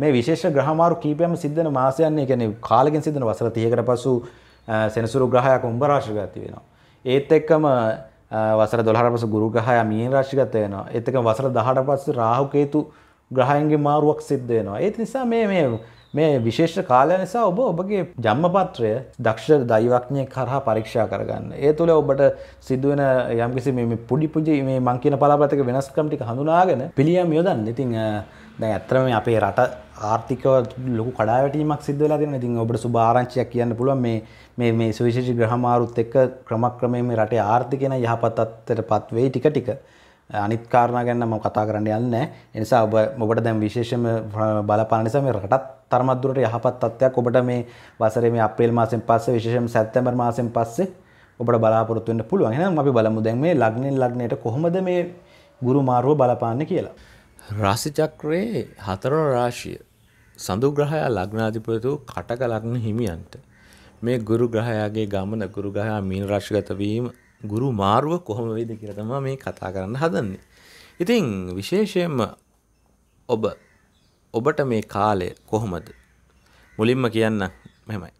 මේ විශේෂ ග්‍රහමාරු කීපයක්ම සිද්ධ වෙන මාසයන්නේ කියන්නේ කාලෙකින් සිද්ධ වෙන වසර 30කට පසු සෙනසුරු ග්‍රහයක් උඹ රාශියට ගත වෙනවා. ඒත් එක්කම වසර 12ට පසු ගුරු ග්‍රහය මීන රාශියට ගත වෙනවා. ඒත් එක්කම වසර 18ට පස්සේ රාහු කේතු ග්‍රහයන්ගේ මාරුවක් සිද්ධ වෙනවා. ඒ නිසා මේ මේ මේ විශේෂ කාලය නිසා ඔබ ඔබගේ ජම්මපත්‍රය දක්ෂ දෛවක්ඥය කරහා පරීක්ෂා කරගන්න. ඒ තුළ ඔබට සිදුවන යම්කිසි මේ පුඩි පුජි මේ මංකින පලාපතක වෙනස්කම් ටික හඳුනාගෙන පිළියම් යොදන්න. ඉතින් දැන් ඇත්තටම මේ අපේ රට ආර්ථිකව ලොකු කඩාවැටීමක් සිද්ධ වෙලා තියෙනවා. ඉතින් ඔබට සුබ ආරංචියක් කියන්න පුළුවන් මේ මේ මේ සුවිශේෂී ග්‍රහමාරුත් එක්ක ක්‍රමක්‍රමයෙන් මේ රටේ ආර්ථිකය යහපත් තත්ත්වයටපත් වෙයි ටික ටික. අනිත් කාරණා ගැන මම කතා කරන්න යන්නේ නැහැ. ඒ නිසා ඔබ ඔබට දැන් විශේෂම බලපාන නිසා මේ රටත් තරමත්දුරට යහපත් තත්ත්වයක් ඔබට මේ වසරේ මේ අප්‍රේල් මාසෙන් පස්සේ විශේෂයෙන්ම සැප්තැම්බර් මාසෙන් පස්සේ ඔබට බලාපොරොත්තු වෙන්න පුළුවන්. එහෙනම් අපි බලමු දැන් මේ ලග්නෙන් ලග්නයට කොහොමද මේ ගුරු මාරුව බලපාන්නේ කියලා. රාශි චක්‍රයේ හතරවන රාශිය සඳු ග්‍රහයා ලග්නාධිපතිතු කටක ලග්න හිමියන්ට මේ ගුරු ග්‍රහයාගේ ගමන ගුරු ග්‍රහයා මීන රාශිගත වීම ගුරු මාරුව කොහොම වේද කියලා තමයි මේ කතා කරන්න හදන්නේ. ඉතින් විශේෂයෙන්ම ඔබ ඔබට මේ කාලය කොහොමද? මුලින්ම කියන්න මෙහෙමයි.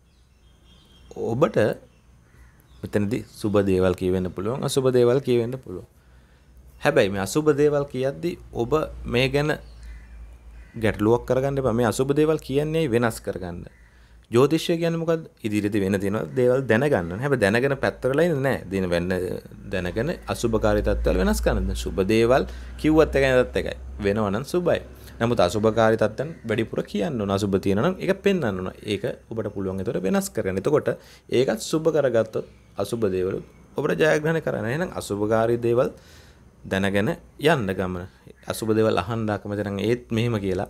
ඔබට මෙතනදී සුබ දේවල් කියවෙන්න පුළුවන් අසුබ දේවල් කියවෙන්න පුළුවන්. හැබැයි මේ අසුබ දේවල් කියද්දී ඔබ මේ ගැන ගැටලුවක් කරගන්න එපා. මේ අසුබ දේවල් කියන්නේ වෙනස් කරගන්න. ජෝතිෂය කියන්නේ මොකද්ද? ඉදිරියට වෙන තියෙන දේවල් දැනගන්න. හැබැයි දැනගෙන පැත්තරලා ඉන්නේ නැහැ. දින වෙන්න දැනගෙන අසුභකාරී තත්ත්වවල වෙනස් කරන්න. සුබ දේවල් කිව්වත් එකයි නැත්ත් එකයි. වෙනවනම් සුබයි. නමුත් අසුභකාරී තත්ත්වයන් වැඩිපුර කියන්න ඕන අසුභ තියෙනවා ඒක පෙන්වන්න ඕන. ඒක ඔබට පුළුවන් ඒතර වෙනස් කරගන්න. එතකොට ඒකත් සුභ කරගත්තොත් අසුභ දේවල් ඔබට ජයග්‍රහණය කරන්න. එහෙනම් අසුභකාරී දේවල් දැනගෙන යන්න ගමන. අසුභ දේවල් අහන්න අකමැති නම් ඒත් මෙහෙම කියලා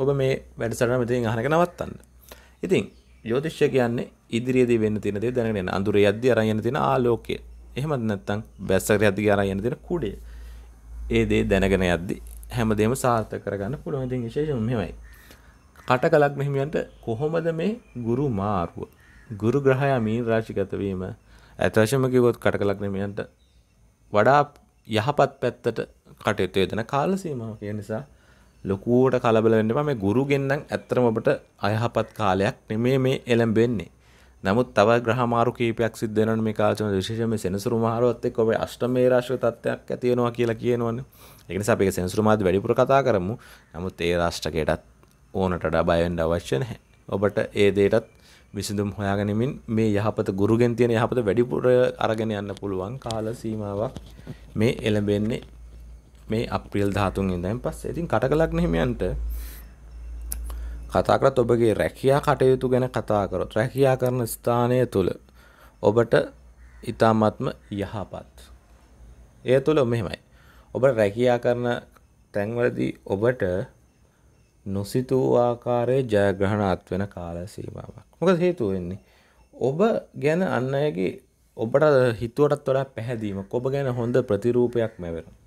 ඔබ මේ වැඩසටහන මෙතනින් අහනක නවත්තන්න. ඉතින් ජ්‍යොතිෂය කියන්නේ ඉදිරියේදී වෙන්න තියෙන දේ දැනගෙන යන. අඳුරේ යද්දී අරන් යන තියෙන ආලෝකය. එහෙමත් නැත්නම් වැස්සකට යද්දී අරන් යන තියෙන කුඩේ. ඒ දේ දැනගෙන යද්දී හැමදේම සාර්ථක කරගන්න පුළුවන්. ඉතින් විශේෂම මෙහෙමයි. කට කලක් මෙහිමියන්ට කොහොමද මේ ගුරු මාරුව? ගුරු ග්‍රහයා මීන රාශිගත වීම ඇත වශයෙන්ම කිව්වොත් කට කලක් මෙහිමියන්ට වඩා යහපත් පැත්තට කටයුතු යෙදෙන කාල සීමාව ඒ නිසා ලොකුවට කලබල වෙන්න එපා මේ ගුරුගෙන් නම් ඇත්තටම ඔබට අයහපත් කාලයක් නෙමෙයි මේ එළඹෙන්නේ. නමුත් තව ග්‍රහ මාරු කීපයක් සිද්ධ වෙනවා මේ කාලේ විශේෂයෙන්ම සෙනසුරු මාරුවත් එක්ක ඔය අෂ්ටමේ රාශිය තත්ත්වයක් ඇති වෙනවා කියලා කියනවනේ. ඒ නිසා අපි ඒක සෙනසුරු මාත් වැඩිපුර කතා කරමු. නමුත් ඒ රාෂ්ටකයටත් ඕනට වඩා බය වෙන්න අවශ්‍ය නැහැ. ඔබට ඒ දෙයටත් විසඳුම් හොයාගනිමින් මේ යහපත ගුරුගෙන් තියෙන යහපත වැඩිපුර අරගෙන යන්න පුළුවන් කාල සීමාවක් මේ එළඹෙන්නේ මේ අප්‍රියල් 13 ඉඳන් පස්සේ. ඉතින් කටකලක් නෙමෙයන්ට කතා කරත් ඔබගේ රැකියා කටයුතු ගැන කතා කරොත් රැකියා කරන ස්ථානය තුළ ඔබට ඉතාමත්ම යහපත්. ඒ තුළ මෙහෙමයි. ඔබ රැකියා කරන තැන්වලදී ඔබට නොසිතූ ආකාරයේ ජයග්‍රහණාත් වෙන කාල සීමාවක්. මොකද හේතුව වෙන්නේ? ඔබ ගැන අන්න අයගේ ඔබට හිතුවටත් වඩා පැහැදීමක් ඔබ ගැන හොඳ ප්‍රතිරූපයක් ලැබෙනවා.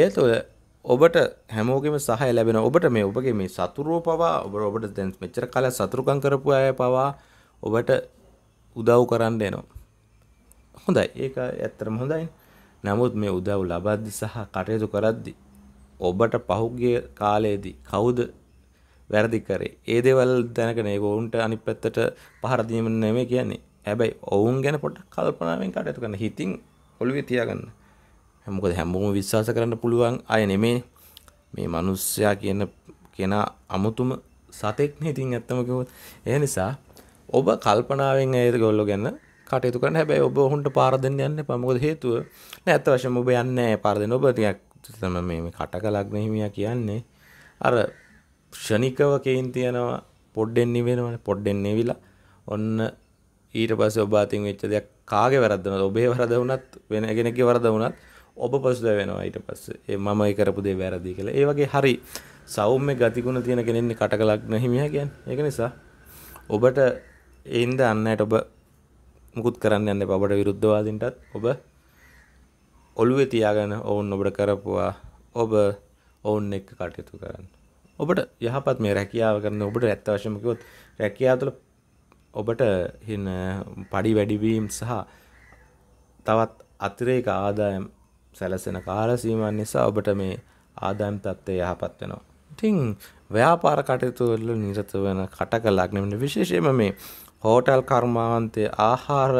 ඒ තුළ ඔබට හැමෝගෙම සහය ලැබෙන ඔබට මේ ඔබගේ මේ සතුරෝ පවා ඔබ ඔබට දැන් මෙච්චර කාල සතුරුකම් කරපු අය පවා ඔබට උදව් කරන්න එනවා. හොඳයි. ඒක ඇත්තටම හොඳයි. නමුත් මේ උදව් ලබද්දි සහ කටයුතු කරද්දි ඔබට පහුගිය කාලයේදී කවුද වැරදි කරේ? ඒ දේවල් දැනගෙන ඒක ඔවුන්ට අනිත් පැත්තට පහර දීම නෙමෙයි කියන්නේ. හැබැයි ඔවුන් ගැන පොඩ්ඩක් කල්පනාවෙන් කටයුතු කරන්න. හිතින් ඔළුවේ තියාගන්න. මොකද හැමෝම විශ්වාස කරන්න පුළුවන් අය නෙමේ මේ මනුස්සයා කියන කෙනා අමුතුම සතෙක්න ඉතින් ඇත්තමකවත් ඒ නිසා ඔබ කල්පනාවෙන් ඇද ගොල්ලො ගැන්න කටයුතු කරන හැබැයි ඔබ ඔහුන්ට පාරදෙන් යන්න පමුකද හේතුව නැත්ත වශයෙන් ඔබ යන්න පාරදෙන ඔබ තියක් තම මේ කට කලක්න හිමිය කියන්නේ අර ෂණිකව කෙයින් තියෙනවා පොඩ්ඩෙන්න්නේ වෙනවන පොඩ්ඩෙන්නේ විලා ඔන්න ඊට පස්ස ඔබාතින් වෙච්ච දෙයක් කාගේ වැරදවන ඔබේ වරද වුනත් වෙනගෙනක වරද වුනත් ඔබ පසුද වෙනවා ඊට පස්සේ මම ඒ කරපු දේ වැරදි කියලා. ඒ වගේ හරි සෞම්‍ය ගතිගුණ තියෙන කෙනෙන්නේ කටකලක් නැහිමියා කියන්නේ. ඒක නිසා ඔබට ඒන්ද අන්නයට ඔබ මුකුත් කරන්න යන්න බබට විරුද්ධවාදින්ටත් ඔබ ඔළුවේ තියාගෙන ඔවුන් ඔබට කරපුවා ඔබ ඔවුන් එක්ක කටයුතු කරන්න. ඔබට යහපත් මේ රැකියාව කරන ඔබට ඇත්ත වශයෙන්ම කිව්වොත් රැකියාව තුළ ඔබට හින පඩි වැඩිවීම සහ තවත් අතිරේක ආදායම් සැලසෙන කාලසීමන් නිසා ඔබට මේ ආදායම් තත්ත්වය යහපත් වෙනවා. ඉතින් ව්‍යාපාර කටයුතු වල නිරත වෙන කටක ලග්නෙමනේ විශේෂයෙන්ම මේ හෝටල් කර්මාන්තයේ ආහාර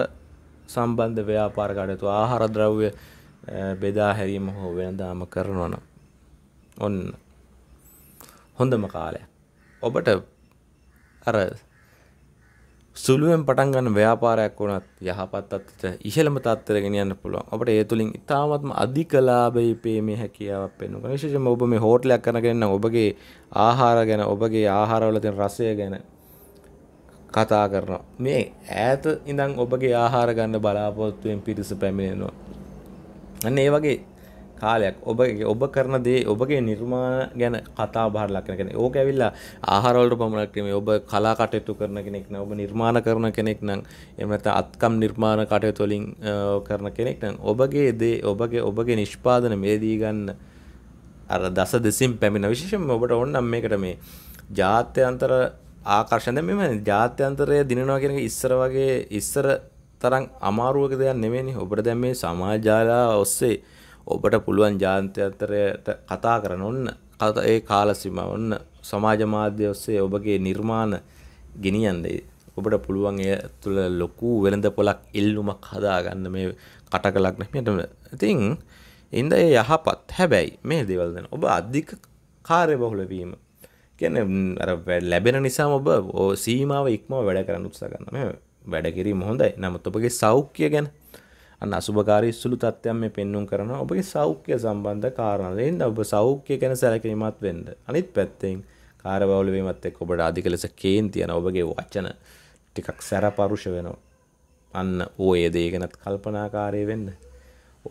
සම්බන්ධ ව්‍යාපාර කටයුතු ආහාර ද්‍රව්‍ය බෙදා හැරීම හෝ වෙනදාම කරනවා නම් ඔන්න හොඳම කාලය. ඔබට අර සුළුවෙන් පටන් ගන්න ව්‍යාපාරයක් වුණත් යහපත් අත්ට ඉහළම තත්ත්වයට ගෙනියන්න පුළුවන්. අපිට ඒ තුලින් ඉතාමත්ම අධික ලාභයේ පේමේ හැකියාවක් පෙන්වනවා. විශේෂයෙන්ම ඔබ මේ හෝටලයක් කරනගෙන නම් ඔබගේ ආහාර ගැන, ඔබගේ ආහාරවල තියෙන රසය ගැන කතා කරනවා. මේ ඈත ඉඳන් ඔබගේ ආහාර ගන්න බලාපොරොත්තුෙන් පිරිස පැමිණෙනවා. අන්න ඒ වගේ කාලයක් ඔබගේ ඔබ කරන දේ ඔබගේ නිර්මාණ ගැන කතා බාර ලක්කෙන ඕක ඇවිල්ලා ආහාරවලට පමණක්ම ඔබ කලා කටයුතු කරන කෙනෙක් න ඔබ නිර්මාණ කරන කෙනෙක් නම් එමත අත්කම් නිර්මාණ කටයුතුලින් කරන කෙනෙක් නම් ඔබගේ දේ ඔබගේ ඔබගේ නිෂ්පාදන මේදී ගන්න අර දස දෙසිම් පැමිණ විශේෂම ඔබට ඔන්නම් මේකට මේ ජාත්‍යන්තර ආකර්ෂණ මෙම ජාත්‍යන්තරය දිනනවා කෙනෙක ඉස්සර වගේ ඉස්සර තරම් අමාරුවක දෙයක් නෙමෙයිනේ ඔබට දැන් මේ සමාජාලා ඔස්සේ ඔබට පුළුවන් ජාන්ත්‍යන්තරයට කතා කරන ඔන්න ඒ කාලසිම ඔන්න සමාජ මාධ්‍ය ඔස්සේ ඔබගේ නිර්මාණ ගෙනියන්නේ ඔබට පුළුවන් එය තුළ ලොකු වෙළඳ පොලක් ඉල්ලුමක් හදාගන්න මේ කට කලක් නැමට ඉතින් ඉන්ද ඒ යහපත් හැබැයි මේ දෙවල් දෙන ඔබ අධික කාර්ය බහුලවීම කියන්නේ ලැබෙන නිසාම ඔබ සීමාව ඉක්ම වැඩ කරන්න උත්සාහ ගන්න මේ වැඩ කිරීම හොඳයි නමුත් ඔබගේ සෞඛ්‍ය ගැන අන්න අසුභකාරී සුළු තත්ත්වයන් මේ පෙන්눔 කරනවා ඔබගේ සෞඛ්‍ය සම්බන්ධ කාරණා. එහෙනම් ඔබ සෞඛ්‍ය ගැන සැලකිලිමත් වෙන්න. අනිත් පැත්තෙන් කාර්යබහුල වීමත් එක්ක ඔබට අධික ලෙස කේන්ති යන ඔබගේ වචන ටිකක් සැරපරුෂ වෙනවා. අන්න ඕයේ දේ ගැනත් කල්පනාකාරී වෙන්න.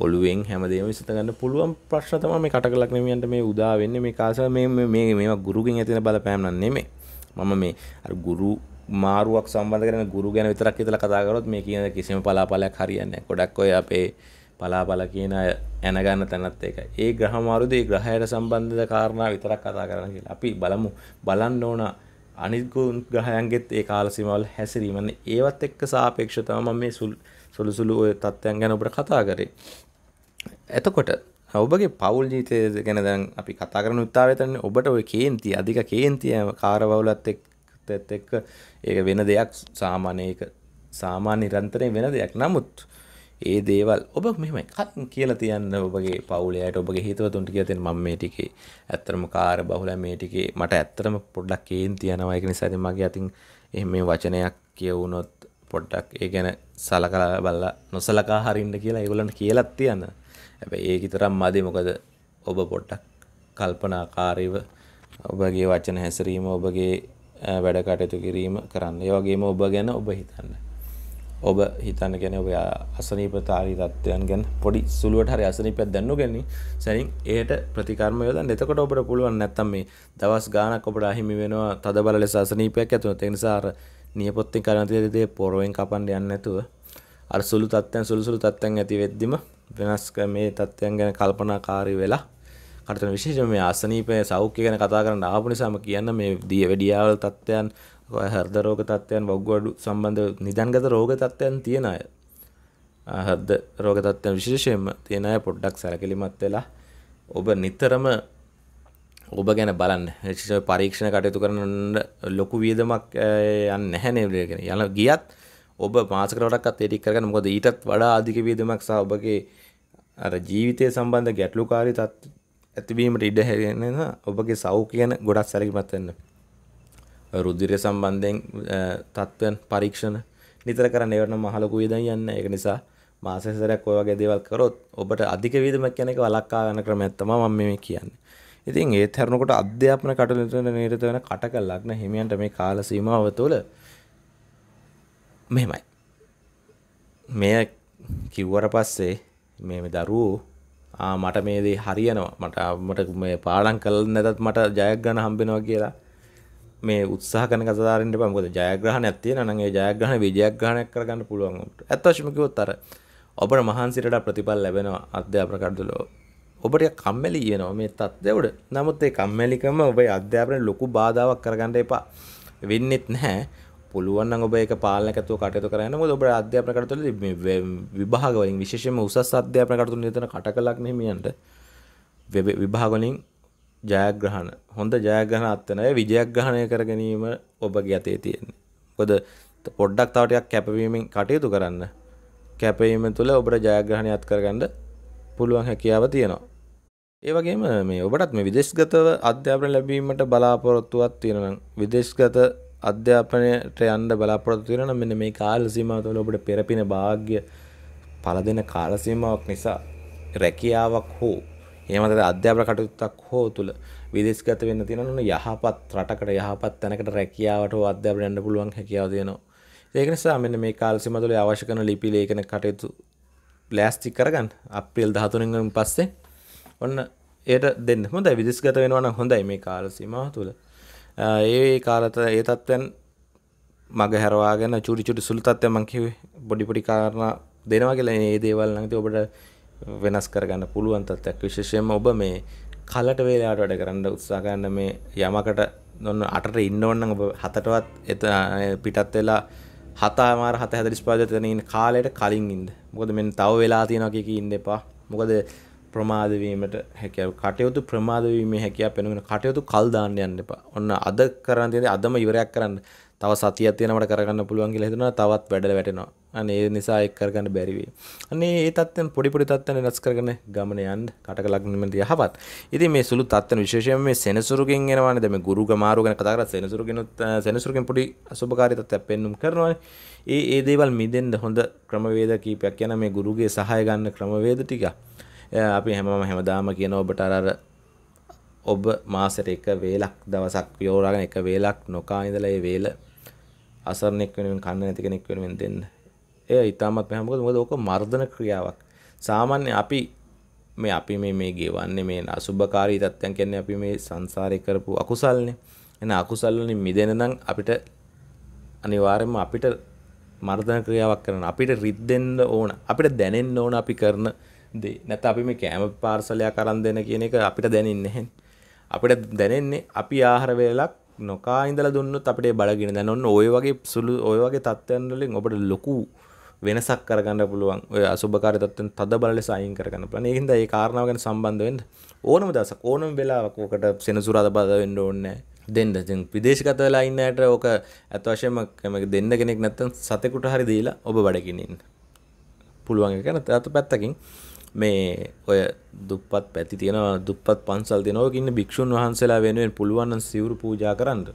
ඔළුවෙන් හැමදේම විසඳ ගන්න පුළුවන් ප්‍රශ්න තමයි මේ කටකලක් නෙමියන්ට මේ උදා වෙන්නේ මේ කාසල මේ මේ මේවා ගුරුගෙන් ඇතින බලපෑම් නම් නෙමෙයි. මම මේ අර ගුරු මාරුවක් සම්බන්ධ කරන ගුරු ගැන විතරක් හිතලා කතා කරොත් මේ කියන කිසිම පලාපලයක් හරියන්නේ නැහැ. ගොඩක් ඔය අපේ පලාපල කියන ඇන ගන්න තැනත් ඒකයි. ඒ ග්‍රහ මාරුද ඒ ග්‍රහයට සම්බන්ධ කාරණා විතරක් කතා කරන්න කියලා. අපි බලමු බලන්න ඕන අනිත් ග්‍රහයන්ගෙත් ඒ කාල සීමාවල හැසිරීම. ඒවත් එක්ක සාපේක්ෂව තමයි මම මේ සුළු සුළු ඔය තත්ත්වයන් ගැන ඔබට කතා කරේ. එතකොට ඔබගේ පවුල් ජීතය ගැන දැන් අපි කතා කරන උත්තාවතන්නේ ඔබට ඔය කේන්ති අධික කේන්තිය කාරවවුලත් එක් තත්ත්වයත් එක්ක ඒක වෙන දෙයක් සාමාන්‍යයක සාමාන්‍ය නිරන්තරයෙන් වෙන දෙයක්. නමුත් ඒ දේවල් ඔබ මෙහෙමයි කියලා තියන්න ඔබගේ පවුලේ අයට ඔබගේ හිතවතුන්ට කියලා තියෙන මම මේ ටිකේ ඇත්තටම කාර්ය බහුල මේ ටිකේ මට ඇත්තටම පොඩ්ඩක් කේන්ති යනවා ඒක නිසා ඉතින් මගේ අතින් එහෙම මේ වචනයක් කියවුනොත් පොඩ්ඩක් ඒ ගැන සලකලා බලලා නොසලකා හරින්න කියලා ඒගොල්ලන්ට කියලා තියන්න. හැබැයි ඒක විතරක් මදි මොකද ඔබ පොඩ්ඩක් කල්පනාකාරීව ඔබගේ වචන හැසිරීම ඔබගේ වැඩ කටයුතු කිරීම කරන්න. ඒ වගේම ඔබ ගැන ඔබ හිතන්න. ඔබ හිතන්න කියන්නේ ඔබ අසනීපතාරී තත්ත්වයන් ගැන පොඩි සුළුවට හරි අසනීපයක් දැනු ගනි. සැනින් ඒකට ප්‍රතිකර්ම යොදන්න. එතකොට ඔබට පුළුවන් නැත්තම් මේ දවස් ගාණක් ඔබට අහිමි වෙනවා තදබල ලෙස අසනීපයක් ඇති වෙනවා. ඒ නිසා අර නියපොත්තෙන් කරන දේ පොරවෙන් කපන්න යන්නේ නැතුව අර සුළු තත්ත්වයන් සුළු සුළු තත්ත්වයන් ඇති වෙද්දිම වෙනස් මේ තත්ත්වයන් ගැන කල්පනාකාරී වෙලා කටන විශේෂ මේ අසනීපය සෞඛ්‍ය ගැන කතා කරන්න ආපු නිසාම කියන්න මේ දිය වැඩියාවල් තත්ත්වයන් හර්ද රෝග තත්ත්වයන් වග්ගඩු සම්බන්ධ නිදන්ගත රෝග තත්ත්වයන් තියෙන අය හර්ද රෝග තත්ත්වයන් විශේෂයෙන්ම තියෙන අය පොඩ්ඩක් සැලකිලිමත් වෙලා ඔබ නිතරම ඔබ ගැන බලන්න විශේෂ පරීක්ෂණ කටයුතු කරන ලොකු වියදමක් යන්නේ නැහැ නේද යන ගියත් ඔබ මාසකරවටක්ත් ඒටික් කරගන්න මොකද ඊටත් වඩා අධික වියදමක් සහ ඔබගේ අර ජීවිතය සම්බන්ධ ගැටලුකාරී තත්ත්ව ඇතිවීමට ඉඩ හැරෙන ඔබගේ සෞඛ්‍ය ගැන ගොඩක් සැලකිලිමත් වෙන්න. රුධිරය සම්බන්ධයෙන් තත්ත්වයන් පරීක්ෂණ නිතර කරන්න ඒවට නම් මහලොකු වේදන් යන්නේ. ඒක නිසා මාසෙක සැරයක් ඔය වගේ දේවල් කරොත් ඔබට අධික වේදමක් කියන එක වළක්වා ගන්න ක්‍රමයක් තමයි මම මේ කියන්නේ. ඉතින් ඒ තරනකොට අධ්‍යාපන කටයුතු නිරත වෙන කටකලක්න හිමියන්ට මේ කාල සීමාව තුළ මෙහෙමයි. මෙය කිව්වට පස්සේ මේ දරුවෝ මට මේ දේ හරියනවා මට මට මේ පාඩම් කළා නැතත් මට ජයක් ගන්න හම්බෙනවා කියලා මේ උත්සාහ කරන කතාරින්න එපා මොකද ජයග්‍රහණයක් තියෙනවා නම් ඒ ජයග්‍රහණ විජයග්‍රහණයක් කරගන්න පුළුවන් ඔබට ඇත්ත වශයෙන්ම කිව්වොත් අර ඔබට මහන්සිරට ප්‍රතිඵල ලැබෙනවා අධ්‍යාපන කටයුතු වල ඔබට කම්මැලි කියනවා මේ තත්ත්වයට. නමුත් ඒ කම්මැලිකම ඔබේ අධ්‍යාපනයේ ලොකු බාධාවක් කරගන්න එපා. වෙන්නෙත් නැහැ. පුළුවන් ඔබ ඒක පාලනකතුව කටයුතු කරන්න මොකද ඔබ අධ්‍යාපන කටයුතු වල විභාග වලින් විශේෂයෙන්ම උසස් අධ්‍යාපන කටයුතු නියතන කටකලක් නෙමියන්ට විභාග වලින් ජයග්‍රහණ හොඳ ජයග්‍රහණ අත්වන අය විජයග්‍රහණය කර ගැනීම ඔබගේ අතේ තියෙන්නේ. මොකද පොඩ්ඩක් තව ටිකක් කැපවීමෙන් කටයුතු කරන්න. කැපවීම තුළ ඔබට ජයග්‍රහණයත් කරගන්න පුළුවන් හැකියාව තියෙනවා. ඒ වගේම මේ ඔබටත් මේ විදේශගතව අධ්‍යාපන ලැබීමට බලාපොරොත්තුවක් තියෙනවා නම් විදේශගත අධ්‍යාපනයට යන්න බලාපොරොත්තු වෙනවා මෙන්න මේ කාල සීමාව තුළ ඔබට පෙරපින වාග්ය පළ දෙන කාල සීමාවක් නිසා රැකියාවක් හෝ එහෙමද අධ්‍යාපන කටයුත්තක් හෝ තුළ විදේශගත වෙන්න තියෙනවා යහපත් රටකට යහපත් තැනකට රැකියාවට හෝ අධ්‍යාපනයට යන්න පුළුවන් හැකියාව දෙනවා ඒක නිසා මෙන්න මේ කාල සීමාව තුළ අවශ්‍ය කරන ලිපි ලේඛන කටයුතු ලෑස්ති කරගන්න අප්‍රේල් 13 වෙනින් පස්සේ ඔන්න ඒට දෙන්න හොඳයි විදේශගත වෙනවා නම් හොඳයි මේ කාල සීමාව තුළ ඒ කාලත ඒ තත්ත්වයන් මග හැරවාගෙන චුරි චුටි සුළු තත්ත්වයක් මං කිව්වේ පොඩි පොඩි කාරණා දෙනවා කියලා මේ දේවල් නම් ඉතින් ඔබට වෙනස් කරගන්න පුළුවන් තත්ත්වයක් විශේෂයෙන්ම ඔබ මේ කලට වේලාවට වැඩ කරන්න උත්සාහ ගන්න මේ යමකට නොන්න අටට ඉන්න ඕන නම් ඔබ හතටවත් එත පිටත් වෙලා හතමාර 7:45 එතන ඉන්න කාලයට කලින් ඉන්න. මොකද මෙන්න තව වෙලා තියෙනවා කිය කී ඉන්න එපා. මොකද ප්‍රමාදවීමට හැකැව කටයුතු ප්‍රමාදවීමේ හැකියාව පෙනුගෙන කටයුතු කල් දාන්න යන්න එපා. ඔන්න අද කරන්න තියෙන අදම ඉවරයක් කරන්න. තව සතියක් තියෙනවට කරගන්න පුළුවන් කියලා හිතනවා තවත් වැඩල වැටෙනවා. අනේ ඒ නිසා ඒක කරගන්න බැරි වෙයි. අනේ ඒ තත්ත්වෙන් පොඩි පොඩි තත්ත්වෙන් වෙනස් කරගෙන ගමන යන්න කටක ලග්නෙමෙන් යහපත්. ඉතින් මේ සුළු තත්ත්වෙන් විශේෂයෙන්ම මේ සෙනසුරුගෙන් එනවානේ. දැන් මේ ගුරු ගමාරු ගැන කතා කරලා සෙනසුරුගෙනුත් සෙනසුරුගෙන් පොඩි අසුභකාරී තත්ත්වයක් පෙන්눔 කරනවානේ. ඒ ඒ දේවල් මිදෙන්න හොඳ ක්‍රමවේද කීපයක් යන මේ ගුරුගේ සහාය ගන්න ක්‍රමවේද ටිකක්. අපි හැමම හැමදාම කියන ඔබට අර ඔබ මාසෙට එක වේලක් දවසක් යෝරාගෙන එක වේලක් නොකා ඉඳලා ඒ වේල අසරණෙක් වෙනුවෙන් කන්න නැති කෙනෙක් වෙනුවෙන් දෙන්න. ඒ ඉතාමත් මෙහම මොකද මොකද ඕක මර්ධන ක්‍රියාවක්. සාමාන්‍ය අපි මේ අපි මේ මේ ගෙවන්නේ මේ අසුභකාරී තත්ත්වයන් කියන්නේ අපි මේ සංසාරේ කරපු අකුසල්නේ. එන අකුසල් වලින් මිදෙන්න නම් අපිට අනිවාර්යයෙන්ම අපිට මර්ධන ක්‍රියාවක් කරන්න අපිට රිද්දෙන්න ඕන අපිට දැනෙන්න ඕන අපි කරන දේ නැත අපි මේ කෑම පාර්සලයක් අරන් දෙන කියන එක අපිට දැනෙන්නේ නැහැ. අපිට දැනෙන්නේ අපි ආහාර වේලක් නොකා ඉඳලා දුන්නොත් අපිට බඩගින දැන් ඔන්න ওই වගේ සුළු ওই වගේ තත්ත්වයන් වලින් ඔබට ලොකු වෙනසක් කරගන්න පුළුවන්. ඔය අසුබකාරී තත්ත්වෙන් තද බල ලෙස අයින් කරගන්න පුළුවන්. ඒකින්ද මේ කාරණාව ගැන සම්බන්ධ වෙන්න ඕනම දවසක් ඕනම වෙලාවක ඔකට සෙනසුරාදා බාධා වෙන්න ඕනේ නැහැ. දෙන්න ඉතින් විදේශගත වෙලා ඉන්න ඇයට ඕක ඇත්ත වශයෙන්ම දෙන්න කෙනෙක් නැත්නම් සතෙකුට හරි දීලා ඔබ බඩගිනින්න පුළුවන් එක නැත්නම් අත පැත්තකින් මේ ඔය දුප්පත් පැති තියෙන දුප්පත් පන්සල් තියෙන ඕක ඉන්න භික්ෂුන් වහන්සේලා වෙනුවෙන් පුළුවන් නම් සිවුරු පූජා කරන්න.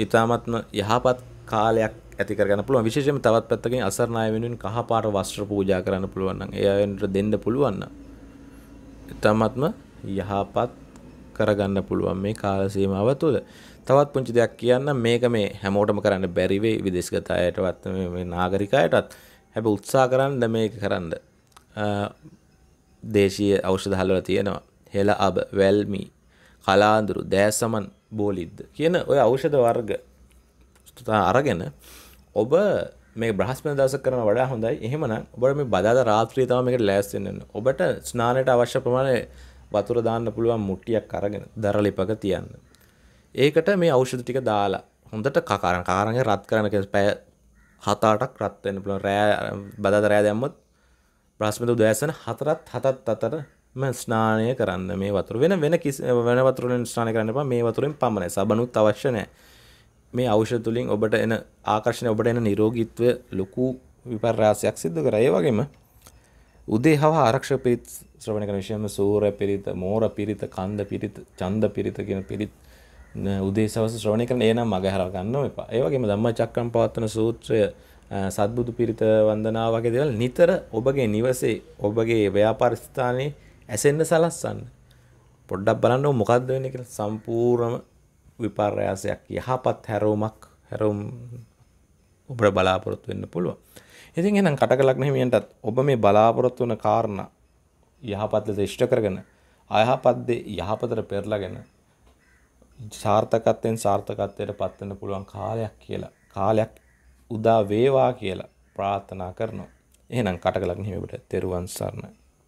ඊටාත්ම යහපත් කාලයක් ඇති කරගන්න පුළුවන්. විශේෂයෙන්ම තවත් පැත්තකින් අසරණ අය වෙනුවෙන් කහපාට වස්ත්‍ර පූජා කරන්න පුළුවන් නම් ඒ අයට දෙන්න පුළුවන් නම් ඊටාත්ම යහපත් කරගන්න පුළුවන් මේ කාල සීමාව තුළ. තවත් පුංචි දෙයක් කියන්න මේක මේ හැමෝටම කරන්න බැරි වෙයි විදේශගත අයටවත් මේ නාගරිකයටත්. හැබැයි උත්සාහ කරන්න මේක කරන්න. දේශීය ඖෂධහල්වල තියෙනවා හෙළ අබ වැල්මි කලාඳුරු දෑසමන් බෝලිද්ද කියන ඔය ඖෂධ වර්ග අරගෙන ඔබ මේ බ්‍රහස්පන දවස කරන වඩා හොඳයි එහෙමනම් ඔබට මේ බදාද රාත්‍රිය තමයි මේකට ලෑස්ති වෙන්න ඔබට ස්නානයට අවශ්‍ය ප්‍රමාණය වතුර දාන්න පුළුවන් මුට්ටියක් අරගෙන දරලිපක තියන්න ඒකට මේ ඖෂධ ටික දාලා හොඳට කකාරන් කාරන්ගේ රත් කරන පැය හත අටක් රත් වෙන්න පුළුවන් රෑ බදාද රෑ දැම්මොත් බ්‍රහස්පති උදෑසන හතරත් හතත් අතරම ස්නානය කරන්න මේ වතුර වෙන වෙන වෙන වතුරෙන් ස්නානය කරන්න එපා මේ වතුරෙන් පමණයි සබනුත් අවශ්‍ය නැහැ මේ ඖෂධ තුලින් ඔබට එන ආකර්ෂණය ඔබට එන නිරෝගීත්වය ලොකු විපර්යාසයක් සිද්ධ කරා ඒ වගේම උදේ හව ආරක්ෂක පිරිත් ශ්‍රවණය කරන විශේෂම සූර්ය පිරිත මෝර පිරිත කන්ද පිරිත ඡන්ද පිරිත කියන පිරිත් උදේ සවස ශ්‍රවණය කරන ඒ නම් මගහැර ගන්නව එපා ඒ වගේම ධම්මචක්කම් පවත්තන සූත්‍රය සත්බුදු පිරිත වන්දනා වගේ දේවල් නිතර ඔබගේ නිවසේ ඔබගේ ව්‍යාපාර ස්ථානයේ ඇසෙන්න සලස්සන්න. පොඩ්ඩක් බලන්න මොකද්ද වෙන්නේ කියලා සම්පූර්ණ විපර්යාසයක් යහපත් හැරවුමක් හැරවුම් ඔබට බලාපොරොත්තු වෙන්න පුළුවන්. ඉතින් එහෙනම් කටකලක් හිමියන්ටත් ඔබ මේ බලාපොරොත්තු වෙන කාරණා යහපත් ලෙස ඉෂ්ට කරගෙන අයහපත් දේ යහපතට පෙරලාගෙන සාර්ථකත්වයෙන් සාර්ථකත්වයට පත් වෙන්න පුළුවන් කාලයක් කියලා කාලයක් උදා වේවා කියලා ප්‍රාර්ථනා කරනවා. එහෙනම් කටකලක් හිමියකට තෙරුවන් සරණයි.